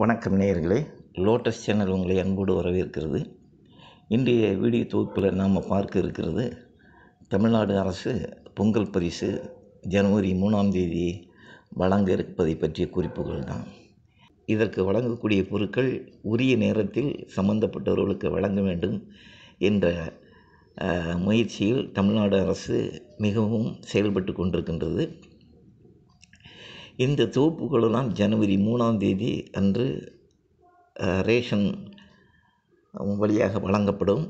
வணக்கம் நேயர்களே lotus channel உங்களை அன்போடு வரவேற்கிறது இன்றைய வீடியோ தொகுப்பில் நாம் பார்க்க இருக்கிறது தமிழ்நாடு அரசு பொங்கல் பரிசு ஜனவரி மூணாம் தேதி வழங்க இருப்பதை பற்றிய குறிப்புகள் தான் இதற்கு வழங்கக்கூடிய பொருட்கள் உரிய நேரத்தில் சம்பந்தப்பட்டவர்களுக்கு வழங்க வேண்டும் என்ற முயற்சியில் தமிழ்நாடு அரசு மிகவும் செயல்பட்டு கொண்டிருக்கின்றது இந்த தொகுப்புகளெல்லாம் ஜனவரி மூணாம் தேதி அன்று ரேஷன் வழியாக வழங்கப்படும்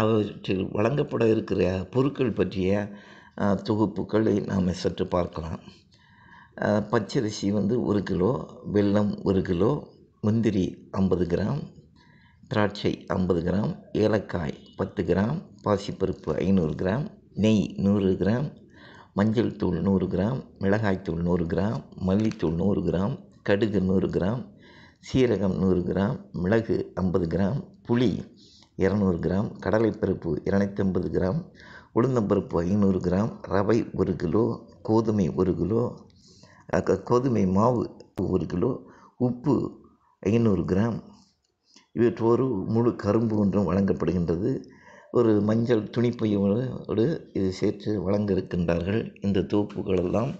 அவற்றில் வழங்கப்பட இருக்கிற பொருட்கள் பற்றிய தொகுப்புகளை நாம் சற்று பார்க்கலாம் பச்சரிசி வந்து ஒரு கிலோ வெல்லம் ஒரு கிலோ முந்திரி ஐம்பது கிராம் திராட்சை ஐம்பது கிராம் ஏலக்காய் பத்து கிராம் பாசிப்பருப்பு ஐநூறு கிராம் நெய் நூறு கிராம் மஞ்சள் தூள் நூறு கிராம் மிளகாய் தூள் நூறு கிராம் மல்லித்தூள் நூறு கிராம் கடுகு நூறு கிராம் சீரகம் நூறு கிராம் மிளகு ஐம்பது கிராம் புளி இரநூறு கிராம் கடலைப்பருப்பு இரநூத்தம்பது கிராம் உளுந்தம்பருப்பு ஐநூறு கிராம் ரவை ஒரு கிலோ கோதுமை ஒரு கிலோ கோதுமை மாவு ஒரு கிலோ உப்பு ஐநூறு கிராம் இவற்றோடு முழு கரும்பு ஒன்றும் வழங்கப்படுகின்றது ஒரு மஞ்சள் துணிப்பையோடு இது சேர்த்து வழங்க இருக்கின்றார்கள் இந்த தோப்புகளெல்லாம்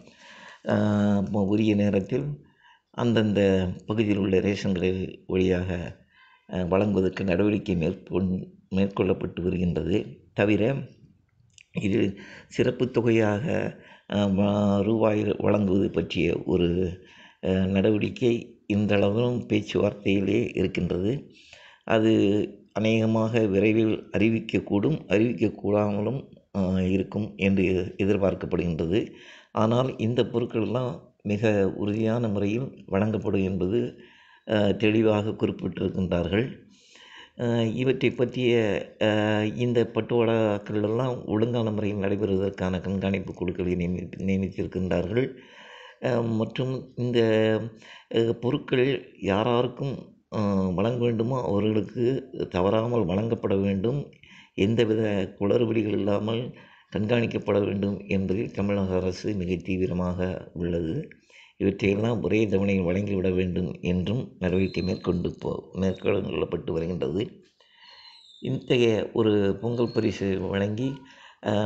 உரிய நேரத்தில் அந்தந்த பகுதியில் உள்ள ரேஷன் கடை வழியாக வழங்குவதற்கு நடவடிக்கை மேற்கொண் மேற்கொள்ளப்பட்டு வருகின்றது தவிர இது சிறப்பு தொகையாக ரூபாய் வழங்குவது பற்றிய ஒரு நடவடிக்கை இந்தளவும் பேச்சுவார்த்தையிலே இருக்கின்றது அது அநேகமாக விரைவில் அறிவிக்கக்கூடும் அறிவிக்கக்கூடாமலும் இருக்கும் என்று எதிர்பார்க்கப்படுகின்றது ஆனால் இந்த பொருட்களெல்லாம் மிக உறுதியான முறையில் வழங்கப்படும் என்பது தெளிவாக குறிப்பிட்டிருக்கின்றார்கள் இவற்றை பற்றிய இந்த பட்டுவாடாக்கள் ஒழுங்கான முறையில் நடைபெறுவதற்கான கண்காணிப்பு குழுக்களை நியமி நியமித்திருக்கின்றார்கள் மற்றும் இந்த பொருட்கள் யாராருக்கும் வழங்க வேண்டுமோ அவர்களுக்கு தவறாமல் வழங்கப்பட வேண்டும் எந்தவித குளறுபடிகள் இல்லாமல் கண்காணிக்கப்பட வேண்டும் என்பதில் தமிழக அரசு மிக தீவிரமாக உள்ளது இவற்றையெல்லாம் ஒரே தவணையில் வழங்கிவிட வேண்டும் என்றும் நடவடிக்கை மேற்கொண்டு போ மேற்கொள்ளப்பட்டு வருகின்றது இத்தகைய ஒரு பொங்கல் பரிசு வழங்கி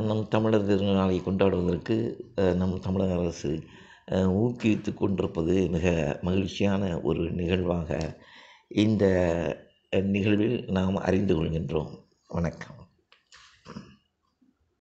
நம் தமிழர் திருநாளை கொண்டாடுவதற்கு நம் தமிழக அரசு ஊக்குவித்து கொண்டிருப்பது மிக மகிழ்ச்சியான ஒரு நிகழ்வாக இந்த நிகழ்வில் நாம் அறிந்து கொள்கின்றோம் வணக்கம்